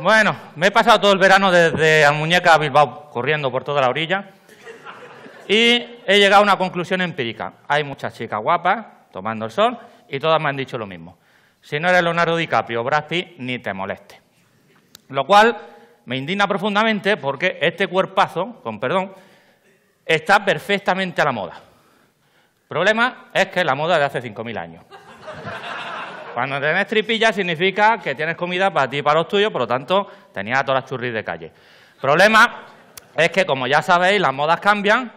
Bueno, me he pasado todo el verano desde Almuñeca a Bilbao corriendo por toda la orilla y he llegado a una conclusión empírica. Hay muchas chicas guapas tomando el sol y todas me han dicho lo mismo. Si no eres Leonardo DiCaprio o ni te moleste. Lo cual me indigna profundamente porque este cuerpazo, con perdón, está perfectamente a la moda. El problema es que la moda de hace 5.000 años. Cuando tenés tripilla significa que tienes comida para ti y para los tuyos, por lo tanto, tenía todas las churris de calle. Problema es que, como ya sabéis, las modas cambian,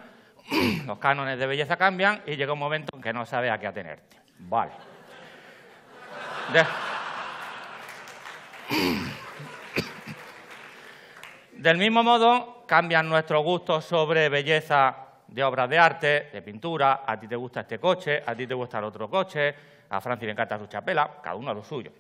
los cánones de belleza cambian y llega un momento en que no sabes a qué atenerte. Vale. Del mismo modo, cambian nuestros gustos sobre belleza de obras de arte, de pintura, a ti te gusta este coche, a ti te gusta el otro coche, a Francia le encanta su chapela, cada uno a lo suyo.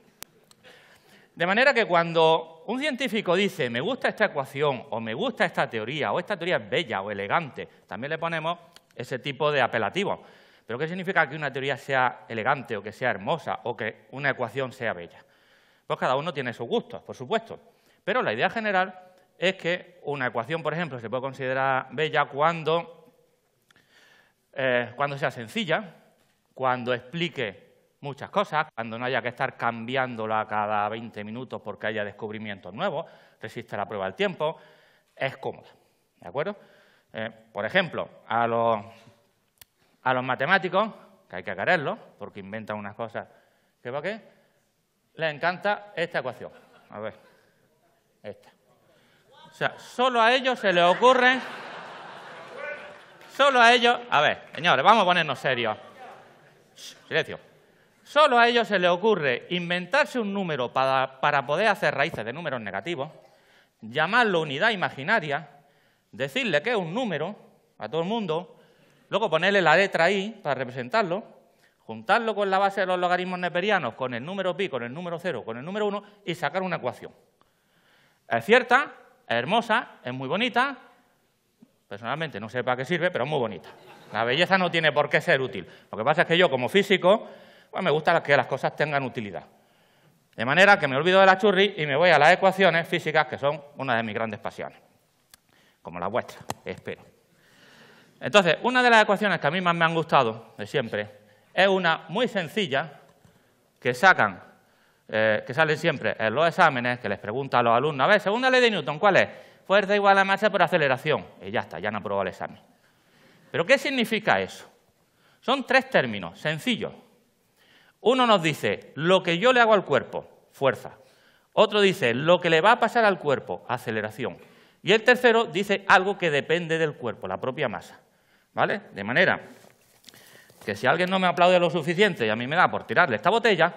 De manera que cuando un científico dice, me gusta esta ecuación, o me gusta esta teoría, o esta teoría es bella o elegante, también le ponemos ese tipo de apelativo. Pero ¿qué significa que una teoría sea elegante, o que sea hermosa, o que una ecuación sea bella? Pues cada uno tiene sus gustos, por supuesto. Pero la idea general es que una ecuación, por ejemplo, se puede considerar bella cuando eh, cuando sea sencilla, cuando explique muchas cosas, cuando no haya que estar cambiándola cada 20 minutos porque haya descubrimientos nuevos, resiste la prueba del tiempo, es cómoda. ¿De acuerdo? Eh, por ejemplo, a los, matemáticos, que hay que quererlo, porque inventan unas cosas que va qué, les encanta esta ecuación. A ver, esta. O sea, solo a ellos se les ocurre... Solo a ellos, a ver, señores, vamos a ponernos serios. silencio. Solo a ellos se les ocurre inventarse un número para, para poder hacer raíces de números negativos, llamarlo unidad imaginaria, decirle que es un número a todo el mundo, luego ponerle la letra I para representarlo, juntarlo con la base de los logaritmos neperianos, con el número pi, con el número cero, con el número 1 y sacar una ecuación. Es cierta, es hermosa, es muy bonita, Personalmente no sé para qué sirve, pero es muy bonita. La belleza no tiene por qué ser útil. Lo que pasa es que yo, como físico, pues me gusta que las cosas tengan utilidad. De manera que me olvido de la churri y me voy a las ecuaciones físicas, que son una de mis grandes pasiones, como la vuestra, espero. Entonces, una de las ecuaciones que a mí más me han gustado de siempre es una muy sencilla que sacan, eh, que salen siempre en los exámenes, que les pregunta a los alumnos, a ver, según ley de Newton, ¿cuál es? fuerza igual a masa por aceleración. Y ya está, ya han aprobado el examen. ¿Pero qué significa eso? Son tres términos sencillos. Uno nos dice lo que yo le hago al cuerpo, fuerza. Otro dice lo que le va a pasar al cuerpo, aceleración. Y el tercero dice algo que depende del cuerpo, la propia masa. ¿Vale? De manera que si alguien no me aplaude lo suficiente y a mí me da por tirarle esta botella,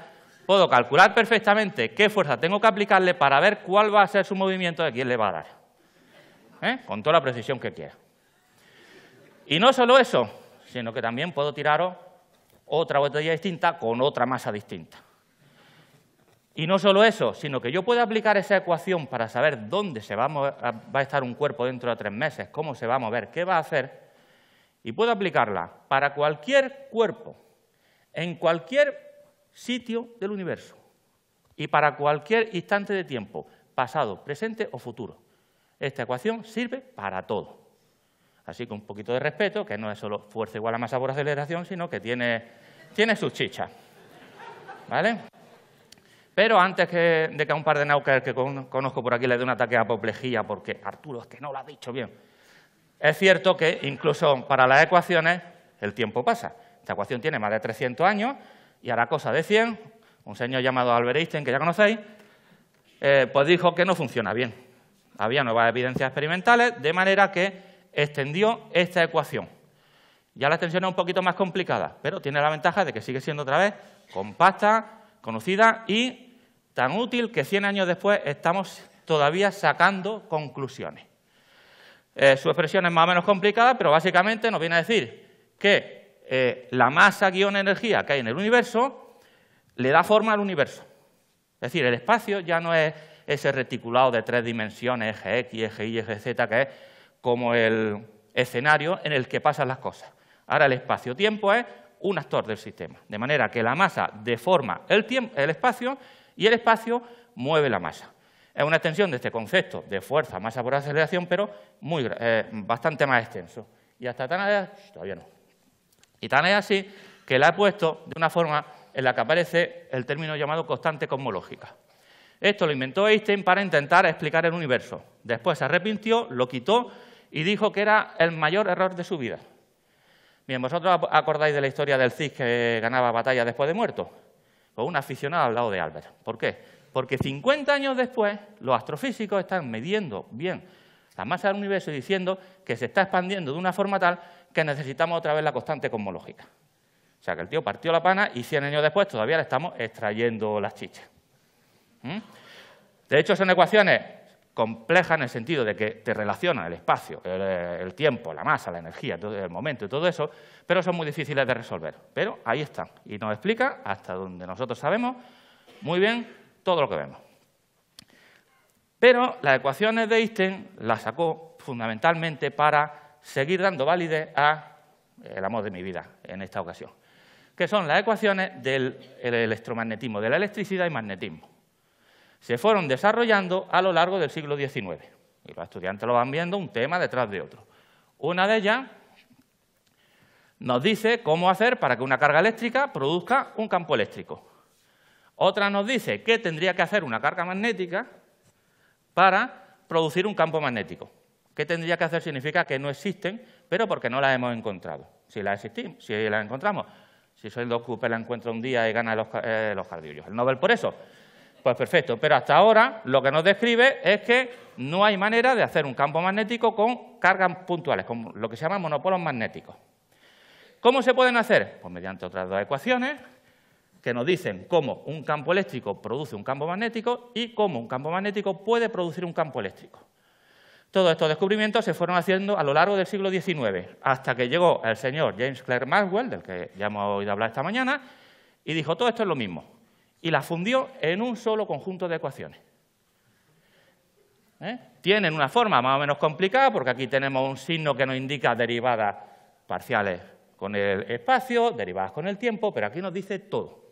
puedo calcular perfectamente qué fuerza tengo que aplicarle para ver cuál va a ser su movimiento y a quién le va a dar. ¿eh? con toda la precisión que quiera. Y no solo eso, sino que también puedo tirar otra botella distinta con otra masa distinta. Y no solo eso, sino que yo puedo aplicar esa ecuación para saber dónde se va a estar un cuerpo dentro de tres meses, cómo se va a mover, qué va a hacer, y puedo aplicarla para cualquier cuerpo, en cualquier sitio del universo, y para cualquier instante de tiempo, pasado, presente o futuro. Esta ecuación sirve para todo. Así que un poquito de respeto, que no es solo fuerza igual a masa por aceleración, sino que tiene, sus chichas. ¿Vale? Pero antes de que a un par de náucas que conozco por aquí le dé un ataque de apoplejía, porque Arturo es que no lo ha dicho bien, es cierto que incluso para las ecuaciones el tiempo pasa. Esta ecuación tiene más de 300 años y hará cosa de 100. Un señor llamado Albert Einstein, que ya conocéis, eh, pues dijo que no funciona bien. Había nuevas evidencias experimentales, de manera que extendió esta ecuación. Ya la extensión es un poquito más complicada, pero tiene la ventaja de que sigue siendo otra vez compacta, conocida y tan útil que 100 años después estamos todavía sacando conclusiones. Eh, su expresión es más o menos complicada, pero básicamente nos viene a decir que eh, la masa guión energía que hay en el universo le da forma al universo. Es decir, el espacio ya no es ese reticulado de tres dimensiones, eje X, eje Y, eje Z, que es como el escenario en el que pasan las cosas. Ahora el espacio-tiempo es un actor del sistema, de manera que la masa deforma el, tiempo, el espacio y el espacio mueve la masa. Es una extensión de este concepto de fuerza, masa por aceleración, pero muy, eh, bastante más extenso. Y hasta tan allá, todavía no. Y tan es así que la he puesto de una forma en la que aparece el término llamado constante cosmológica. Esto lo inventó Einstein para intentar explicar el universo. Después se arrepintió, lo quitó y dijo que era el mayor error de su vida. Bien, ¿vosotros acordáis de la historia del Cis que ganaba batalla después de muerto? Con pues un aficionado al lado de Albert. ¿Por qué? Porque 50 años después, los astrofísicos están midiendo bien la masa del universo y diciendo que se está expandiendo de una forma tal que necesitamos otra vez la constante cosmológica. O sea, que el tío partió la pana y 100 años después todavía le estamos extrayendo las chichas. ¿Mm? De hecho, son ecuaciones complejas en el sentido de que te relacionan el espacio, el, eh, tiempo, la masa, la energía, el momento y todo eso, pero son muy difíciles de resolver. Pero ahí están y nos explica, hasta donde nosotros sabemos, muy bien todo lo que vemos. Pero las ecuaciones de Einstein las sacó fundamentalmente para seguir dando validez a eh, el amor de mi vida en esta ocasión, que son las ecuaciones del electromagnetismo, de la electricidad y magnetismo se fueron desarrollando a lo largo del siglo XIX. Y los estudiantes lo van viendo un tema detrás de otro. Una de ellas nos dice cómo hacer para que una carga eléctrica produzca un campo eléctrico. Otra nos dice qué tendría que hacer una carga magnética para producir un campo magnético. ¿Qué tendría que hacer? Significa que no existen, pero porque no las hemos encontrado. Si las existimos, si la encontramos, si soy el Cooper pues la encuentra un día y gana los, eh, los El Nobel por eso. Pues perfecto, pero hasta ahora lo que nos describe es que no hay manera de hacer un campo magnético con cargas puntuales, con lo que se llama monopolos magnéticos. ¿Cómo se pueden hacer? Pues mediante otras dos ecuaciones que nos dicen cómo un campo eléctrico produce un campo magnético y cómo un campo magnético puede producir un campo eléctrico. Todos estos descubrimientos se fueron haciendo a lo largo del siglo XIX, hasta que llegó el señor James Clerk Maxwell, del que ya hemos oído hablar esta mañana, y dijo, todo esto es lo mismo, y la fundió en un solo conjunto de ecuaciones. ¿Eh? Tienen una forma más o menos complicada, porque aquí tenemos un signo que nos indica derivadas parciales con el espacio, derivadas con el tiempo, pero aquí nos dice todo.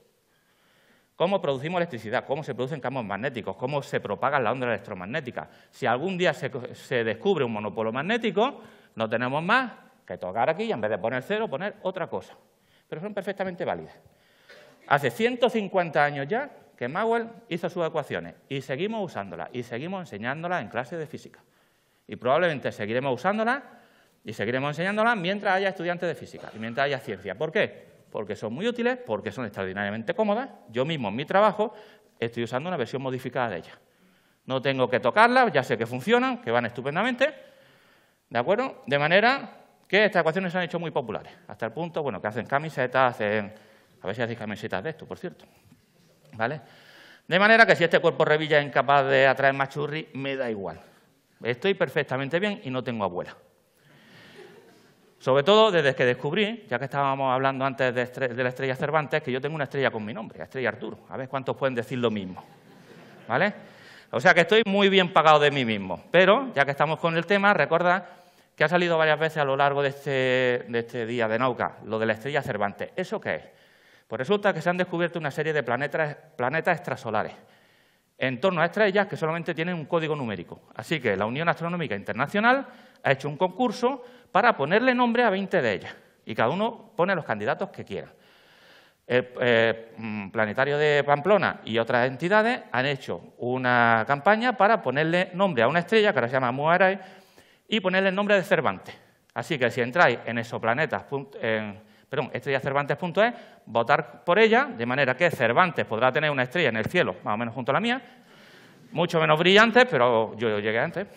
Cómo producimos electricidad, cómo se producen campos magnéticos, cómo se propaga la onda electromagnética. Si algún día se, se descubre un monopolo magnético, no tenemos más que tocar aquí y en vez de poner cero, poner otra cosa. Pero son perfectamente válidas. Hace 150 años ya que Maxwell hizo sus ecuaciones y seguimos usándolas y seguimos enseñándolas en clases de física. Y probablemente seguiremos usándolas y seguiremos enseñándolas mientras haya estudiantes de física y mientras haya ciencia. ¿Por qué? Porque son muy útiles, porque son extraordinariamente cómodas. Yo mismo en mi trabajo estoy usando una versión modificada de ellas. No tengo que tocarlas, ya sé que funcionan, que van estupendamente. ¿De acuerdo? De manera que estas ecuaciones se han hecho muy populares, hasta el punto bueno, que hacen camisetas, hacen a ver si hacéis camisetas de esto, por cierto. ¿Vale? De manera que si este cuerpo revilla es incapaz de atraer más churri, me da igual. Estoy perfectamente bien y no tengo abuela. Sobre todo desde que descubrí, ya que estábamos hablando antes de, la estrella Cervantes, que yo tengo una estrella con mi nombre, la estrella Arturo. A ver cuántos pueden decir lo mismo. ¿Vale? O sea que estoy muy bien pagado de mí mismo. Pero, ya que estamos con el tema, recuerda que ha salido varias veces a lo largo de este, de este día de Nauca, lo de la estrella Cervantes. ¿Eso qué es? Pues resulta que se han descubierto una serie de planetas, extrasolares en torno a estrellas que solamente tienen un código numérico. Así que la Unión Astronómica Internacional ha hecho un concurso para ponerle nombre a 20 de ellas y cada uno pone los candidatos que quiera. El eh, mm, Planetario de Pamplona y otras entidades han hecho una campaña para ponerle nombre a una estrella que ahora se llama Muarae y ponerle el nombre de Cervantes. Así que si entráis en esos planetas perdón, cervantes.es votar por ella, de manera que Cervantes podrá tener una estrella en el cielo, más o menos junto a la mía, mucho menos brillante, pero yo llegué antes.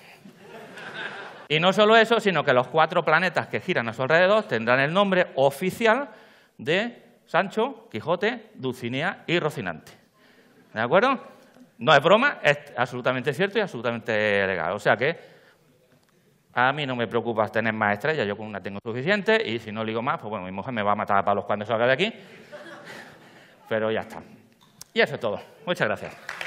Y no solo eso, sino que los cuatro planetas que giran a su alrededor tendrán el nombre oficial de Sancho, Quijote, Dulcinea y Rocinante. ¿De acuerdo? No es broma, es absolutamente cierto y absolutamente legal. O sea que a mí no me preocupa tener más estrellas, yo con una tengo suficiente y si no ligo más, pues bueno, mi mujer me va a matar a palos cuando salga de aquí. Pero ya está. Y eso es todo. Muchas gracias.